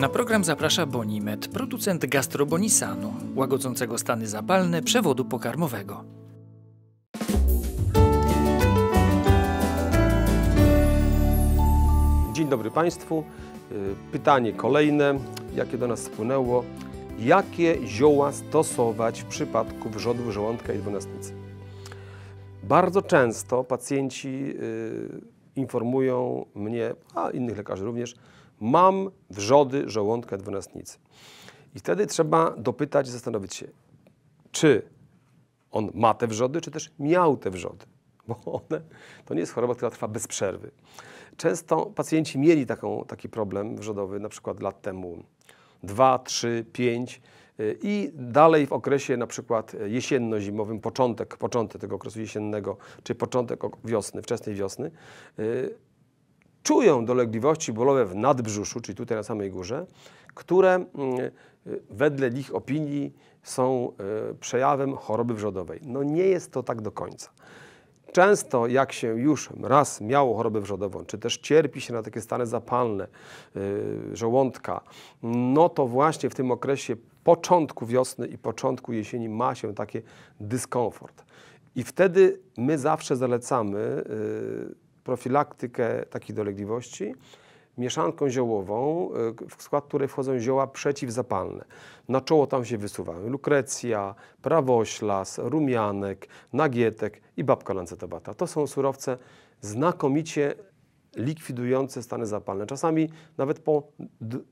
Na program zaprasza Bonimet, producent gastrobonisanu, łagodzącego stany zapalne przewodu pokarmowego. Dzień dobry Państwu. Y, pytanie kolejne, jakie do nas wpłynęło. Jakie zioła stosować w przypadku wrzodów żołądka i dwunastnicy? Bardzo często pacjenci y, informują mnie, a innych lekarzy również, Mam wrzody żołądka dwunastnicy. I wtedy trzeba dopytać, zastanowić się, czy on ma te wrzody, czy też miał te wrzody. Bo one, to nie jest choroba, która trwa bez przerwy. Często pacjenci mieli taką, taki problem wrzodowy, na przykład lat temu 2, 3, 5 i dalej w okresie na przykład jesienno-zimowym, początek, początek tego okresu jesiennego, czy początek wiosny, wczesnej wiosny, y, czują dolegliwości bólowe w nadbrzuszu, czyli tutaj na samej górze, które mm, e, wedle ich opinii są e, przejawem choroby wrzodowej. No nie jest to tak do końca. Często jak się już raz miało chorobę wrzodową, czy też cierpi się na takie stany zapalne yy, żołądka, no to właśnie w tym okresie początku wiosny i początku jesieni ma się taki dyskomfort. I wtedy my zawsze zalecamy yy, profilaktykę takich dolegliwości mieszanką ziołową, y, w skład której wchodzą zioła przeciwzapalne. Na czoło tam się wysuwają lukrecja, prawoślas, rumianek, nagietek i babka lancetowata. To są surowce znakomicie likwidujące stany zapalne. Czasami nawet po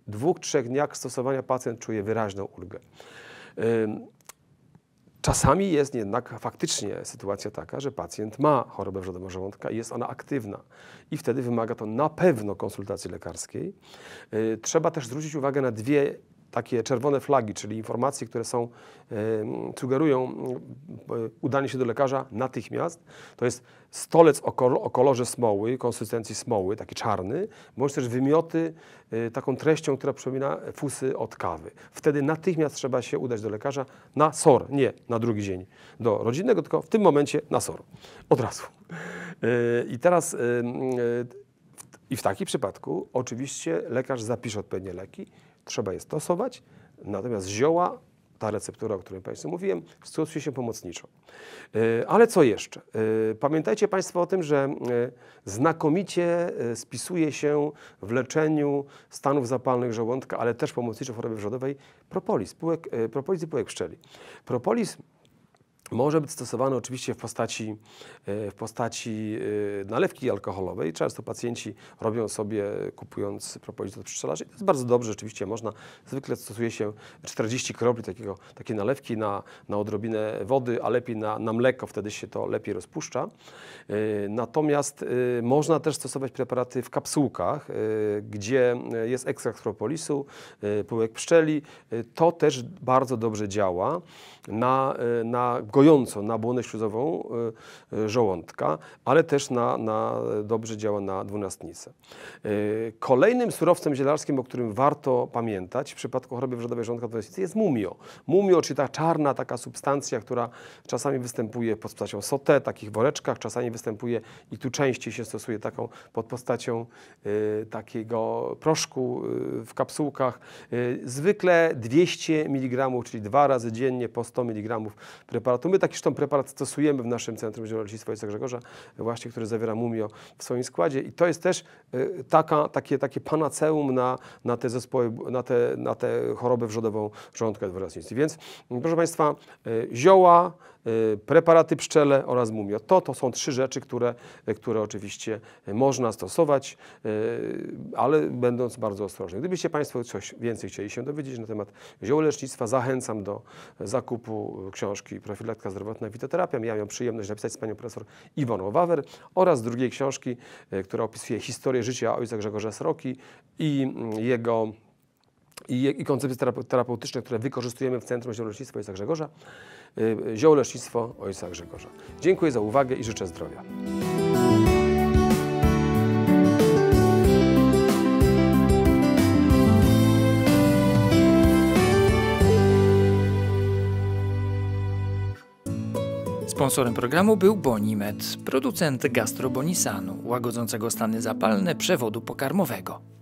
dwóch, trzech dniach stosowania pacjent czuje wyraźną ulgę. Czasami jest jednak faktycznie sytuacja taka, że pacjent ma chorobę wrzodowa żołądka i jest ona aktywna i wtedy wymaga to na pewno konsultacji lekarskiej. Y, trzeba też zwrócić uwagę na dwie takie czerwone flagi, czyli informacje, które są, sugerują e, udanie się do lekarza natychmiast, to jest stolec o, o kolorze smoły, konsystencji smoły, taki czarny, bądź też wymioty e, taką treścią, która przypomina fusy od kawy. Wtedy natychmiast trzeba się udać do lekarza na SOR, nie na drugi dzień do rodzinnego, tylko w tym momencie na SOR. Od razu. E, I teraz i w takim przypadku oczywiście lekarz zapisze odpowiednie leki trzeba je stosować, natomiast zioła, ta receptura, o której Państwu mówiłem, stosuje się pomocniczo. E, ale co jeszcze? E, pamiętajcie Państwo o tym, że e, znakomicie spisuje się w leczeniu stanów zapalnych żołądka, ale też pomocniczo w chorobie wrzodowej propolis, półek propolis i pszczeli. Propolis może być stosowany oczywiście w postaci, e, w postaci e, nalewki alkoholowej. Często pacjenci robią sobie, kupując propolis do pszczelarzy. To jest bardzo dobrze, rzeczywiście można. Zwykle stosuje się 40 kropli takiego, takiej nalewki na, na odrobinę wody, a lepiej na, na mleko, wtedy się to lepiej rozpuszcza. E, natomiast można też stosować preparaty w kapsułkach, gdzie jest ekstrakt propolisu, pyłek pszczeli. To też bardzo dobrze działa na, na gojąco na błonę śluzową e, e, żołądka, ale też na, na, e, dobrze działa na dwunastnicę. Kolejnym surowcem zielarskim, o którym warto pamiętać w przypadku choroby wrzodowej żołądka dwunastnicy jest mumio. Mumio, czyli ta czarna taka substancja, która czasami występuje pod postacią sotę, takich woreczkach, czasami występuje i tu częściej się stosuje taką pod postacią takiego proszku w kapsułkach. zwykle 200 mg, czyli dwa razy dziennie po 100 mg preparatu no my taki zresztą preparat stosujemy w naszym Centrum Zielolecznictwa Ojca Grzegorza, e, właśnie, który zawiera mumio w swoim składzie i to jest też e, taka, takie, takie panaceum na, na te zespoły, na te, na te chorobę wrzodową żołądka dwuraznictwa. Więc proszę Państwa, e, zioła, Y, preparaty pszczele oraz mumio. To, to są trzy rzeczy, które, które oczywiście można stosować, y, ale będąc bardzo ostrożnym. Gdybyście Państwo coś więcej chcieli się dowiedzieć na temat ziołolecznictwa, zachęcam do zakupu książki Profilaktyka zdrowotna i fitoterapia. Miałem przyjemność napisać z panią profesor Iwoną Wawer oraz drugiej książki, y, która opisuje historię życia ojca Grzegorza Sroki i mm, jego i, i koncepcje terapeutyczne, które wykorzystujemy w Centrum Ziołolecznictwa Ojca Grzegorza, y, Ziołolecznictwo Ojca Grzegorza. Dziękuję za uwagę i życzę zdrowia. Sponsorem programu był Bonimed, producent gastrobonisanu, łagodzącego stany zapalne przewodu pokarmowego.